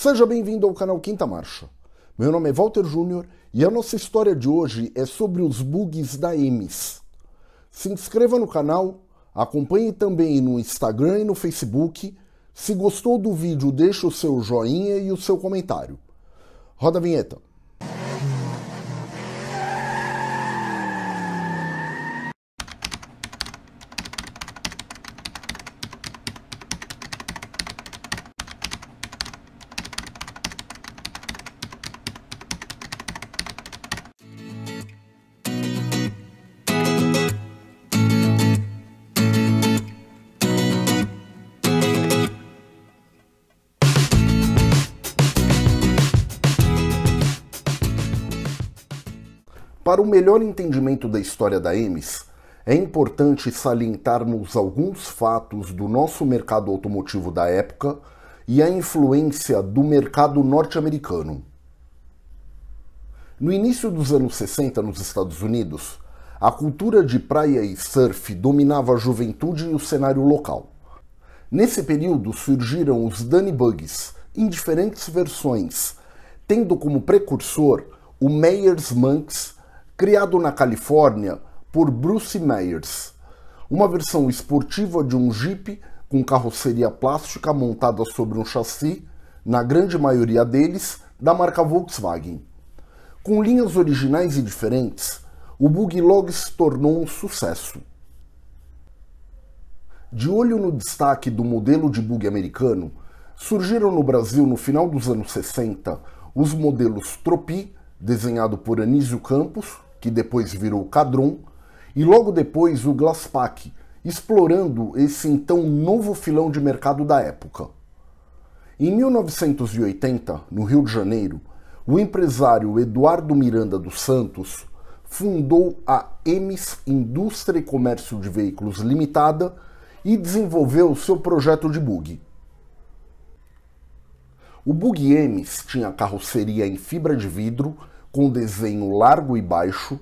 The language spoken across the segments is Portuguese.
Seja bem-vindo ao canal Quinta Marcha. Meu nome é Walter Júnior e a nossa história de hoje é sobre os bugs da EMIS. Se inscreva no canal, acompanhe também no Instagram e no Facebook. Se gostou do vídeo, deixe o seu joinha e o seu comentário. Roda a vinheta. Para o melhor entendimento da história da EMS, é importante salientarmos alguns fatos do nosso mercado automotivo da época e a influência do mercado norte-americano. No início dos anos 60, nos Estados Unidos, a cultura de praia e surf dominava a juventude e o cenário local. Nesse período surgiram os Dunny Bugs, em diferentes versões, tendo como precursor o Meyers Monks criado na Califórnia por Bruce Meyers, uma versão esportiva de um Jeep com carroceria plástica montada sobre um chassi, na grande maioria deles, da marca Volkswagen. Com linhas originais e diferentes, o Bug logo se tornou um sucesso. De olho no destaque do modelo de bug americano, surgiram no Brasil no final dos anos 60 os modelos Tropi, desenhado por Anísio Campos, que depois virou Cadron, e logo depois o Glaspack, explorando esse então novo filão de mercado da época. Em 1980, no Rio de Janeiro, o empresário Eduardo Miranda dos Santos fundou a EMIS Indústria e Comércio de Veículos Limitada e desenvolveu seu projeto de bug. O bug EMIS tinha carroceria em fibra de vidro com desenho largo e baixo,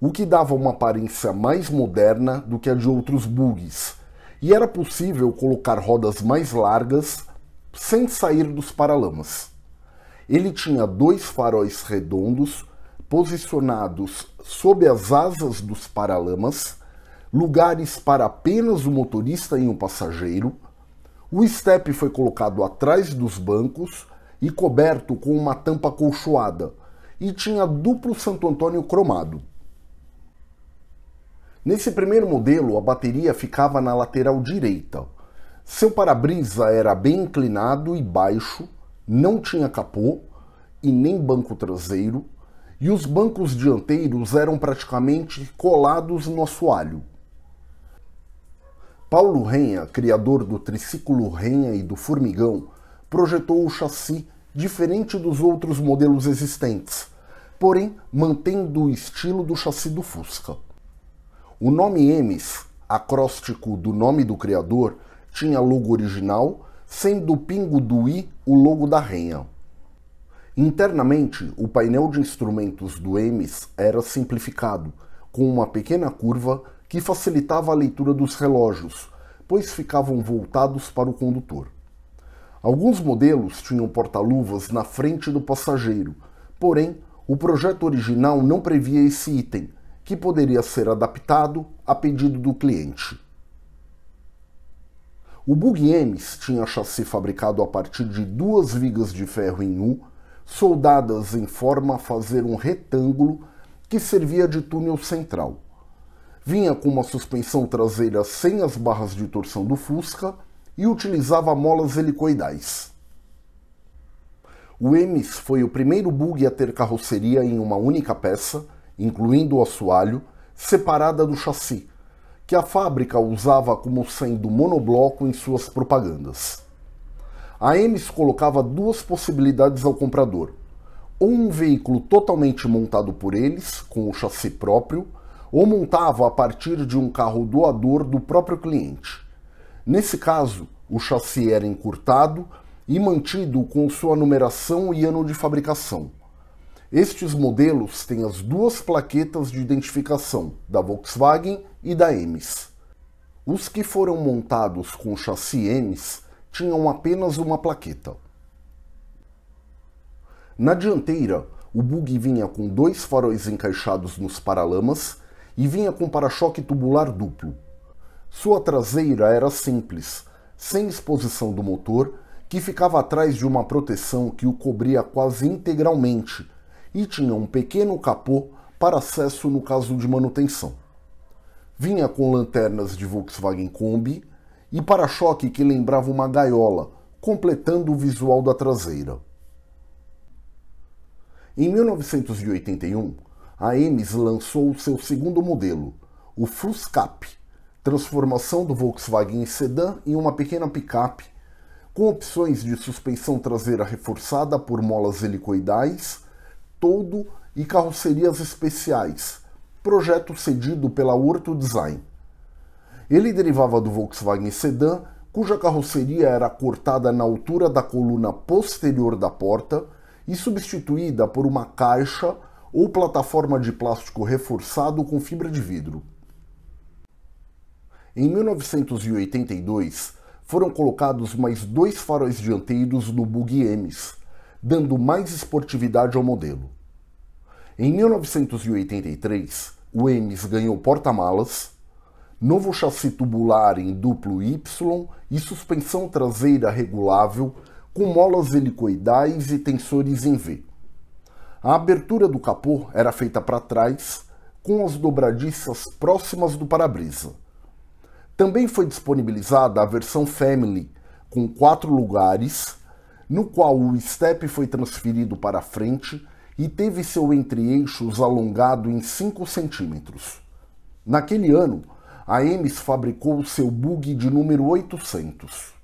o que dava uma aparência mais moderna do que a de outros bugs, e era possível colocar rodas mais largas sem sair dos paralamas. Ele tinha dois faróis redondos posicionados sob as asas dos paralamas, lugares para apenas o motorista e um passageiro. O estepe foi colocado atrás dos bancos e coberto com uma tampa colchoada e tinha duplo Santo Antônio cromado. Nesse primeiro modelo, a bateria ficava na lateral direita. Seu para-brisa era bem inclinado e baixo, não tinha capô e nem banco traseiro, e os bancos dianteiros eram praticamente colados no assoalho. Paulo Renha, criador do triciclo Renha e do Formigão, projetou o chassi diferente dos outros modelos existentes, porém mantendo o estilo do chassi do Fusca. O nome Emes, acróstico do nome do criador, tinha logo original, sendo o pingo do I o logo da Renha. Internamente, o painel de instrumentos do Emes era simplificado, com uma pequena curva que facilitava a leitura dos relógios, pois ficavam voltados para o condutor. Alguns modelos tinham porta-luvas na frente do passageiro, porém, o projeto original não previa esse item, que poderia ser adaptado a pedido do cliente. O Bug M's tinha chassi fabricado a partir de duas vigas de ferro em U, soldadas em forma a fazer um retângulo que servia de túnel central. Vinha com uma suspensão traseira sem as barras de torção do Fusca e utilizava molas helicoidais. O Emis foi o primeiro bug a ter carroceria em uma única peça, incluindo o assoalho, separada do chassi, que a fábrica usava como sendo monobloco em suas propagandas. A Emis colocava duas possibilidades ao comprador: ou um veículo totalmente montado por eles, com o chassi próprio, ou montava a partir de um carro doador do próprio cliente. Nesse caso, o chassi era encurtado e mantido com sua numeração e ano de fabricação. Estes modelos têm as duas plaquetas de identificação, da Volkswagen e da Emes. Os que foram montados com chassi Emes tinham apenas uma plaqueta. Na dianteira, o bug vinha com dois faróis encaixados nos paralamas e vinha com para-choque tubular duplo, sua traseira era simples, sem exposição do motor, que ficava atrás de uma proteção que o cobria quase integralmente e tinha um pequeno capô para acesso no caso de manutenção. Vinha com lanternas de Volkswagen Kombi e para-choque que lembrava uma gaiola, completando o visual da traseira. Em 1981, a Ames lançou o seu segundo modelo, o Fruscap transformação do Volkswagen Sedan em uma pequena picape, com opções de suspensão traseira reforçada por molas helicoidais, todo e carrocerias especiais, projeto cedido pela Urto Design. Ele derivava do Volkswagen Sedan, cuja carroceria era cortada na altura da coluna posterior da porta e substituída por uma caixa ou plataforma de plástico reforçado com fibra de vidro. Em 1982, foram colocados mais dois faróis dianteiros no Bug M's, dando mais esportividade ao modelo. Em 1983, o M's ganhou porta-malas, novo chassi tubular em duplo Y e suspensão traseira regulável com molas helicoidais e tensores em V. A abertura do capô era feita para trás, com as dobradiças próximas do para-brisa também foi disponibilizada a versão Family, com quatro lugares, no qual o step foi transferido para frente e teve seu entre-eixos alongado em 5 centímetros. Naquele ano, a Emis fabricou seu bug de número 800.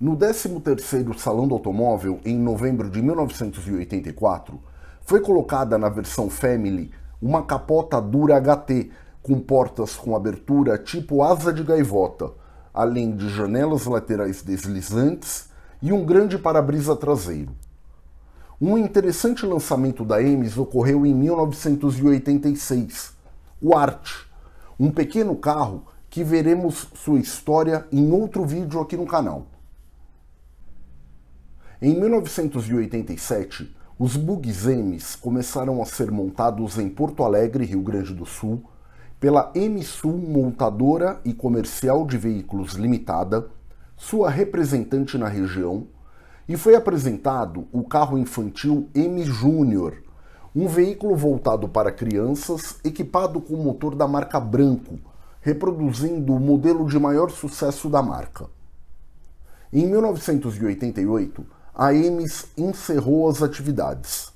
No 13º Salão do Automóvel, em novembro de 1984, foi colocada na versão Family uma capota dura HT com portas com abertura tipo asa de gaivota, além de janelas laterais deslizantes e um grande para-brisa traseiro. Um interessante lançamento da EMS ocorreu em 1986, o Art, um pequeno carro que veremos sua história em outro vídeo aqui no canal. Em 1987, os bugs M's começaram a ser montados em Porto Alegre, Rio Grande do Sul, pela MSUL Montadora e Comercial de Veículos Limitada, sua representante na região, e foi apresentado o carro infantil M Júnior, um veículo voltado para crianças equipado com motor da marca Branco, reproduzindo o modelo de maior sucesso da marca. Em 1988, a Emis encerrou as atividades.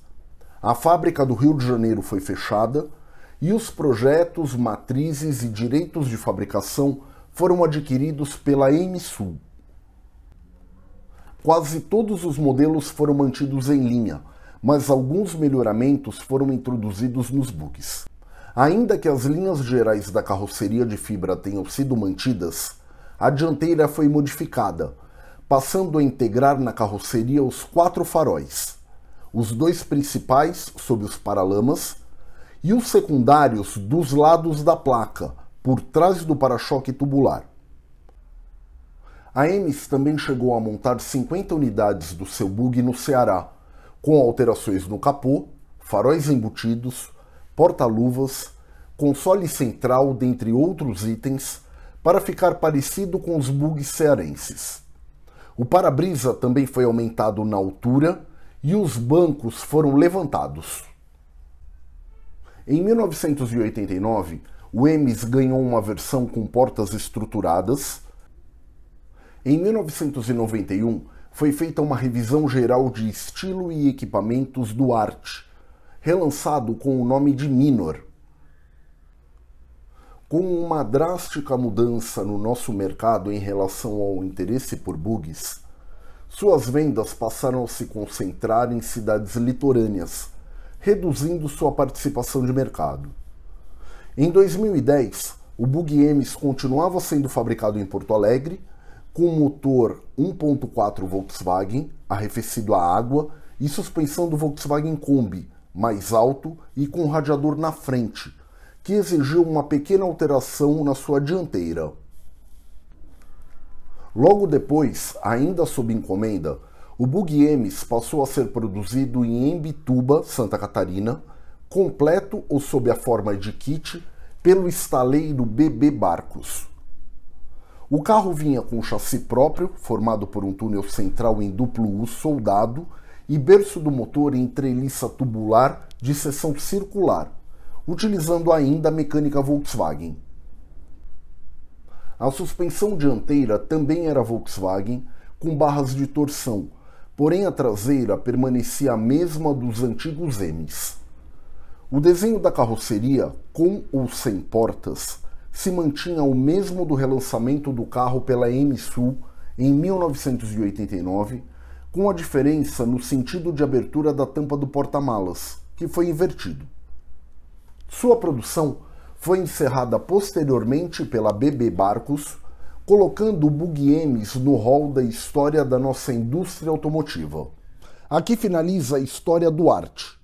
A fábrica do Rio de Janeiro foi fechada e os projetos, matrizes e direitos de fabricação foram adquiridos pela MSul. Quase todos os modelos foram mantidos em linha, mas alguns melhoramentos foram introduzidos nos bugs. Ainda que as linhas gerais da carroceria de fibra tenham sido mantidas, a dianteira foi modificada, passando a integrar na carroceria os quatro faróis, os dois principais sob os paralamas e os secundários dos lados da placa, por trás do para-choque tubular. A EMS também chegou a montar 50 unidades do seu bug no Ceará, com alterações no capô, faróis embutidos, porta-luvas, console central, dentre outros itens, para ficar parecido com os bugs cearenses. O para-brisa também foi aumentado na altura e os bancos foram levantados. Em 1989, o Emes ganhou uma versão com portas estruturadas. Em 1991, foi feita uma revisão geral de estilo e equipamentos do Art, relançado com o nome de Minor. Com uma drástica mudança no nosso mercado em relação ao interesse por bugs, suas vendas passaram a se concentrar em cidades litorâneas, reduzindo sua participação de mercado. Em 2010, o Bug Emis continuava sendo fabricado em Porto Alegre, com motor 1.4 Volkswagen, arrefecido a água, e suspensão do Volkswagen Kombi, mais alto e com radiador na frente, que exigiu uma pequena alteração na sua dianteira. Logo depois, ainda sob encomenda, o Bug Emis passou a ser produzido em Embituba, Santa Catarina, completo ou sob a forma de kit, pelo estaleiro BB Barcos. O carro vinha com chassi próprio, formado por um túnel central em duplo U soldado e berço do motor em treliça tubular de seção circular, utilizando ainda a mecânica Volkswagen. A suspensão dianteira também era Volkswagen, com barras de torção porém a traseira permanecia a mesma dos antigos M's. O desenho da carroceria, com ou sem portas, se mantinha o mesmo do relançamento do carro pela M Sul em 1989, com a diferença no sentido de abertura da tampa do porta-malas, que foi invertido. Sua produção foi encerrada posteriormente pela BB Barcos colocando o Bugiemes no rol da história da nossa indústria automotiva. Aqui finaliza a história do Arte.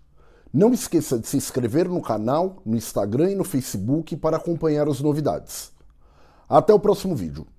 Não esqueça de se inscrever no canal, no Instagram e no Facebook para acompanhar as novidades. Até o próximo vídeo.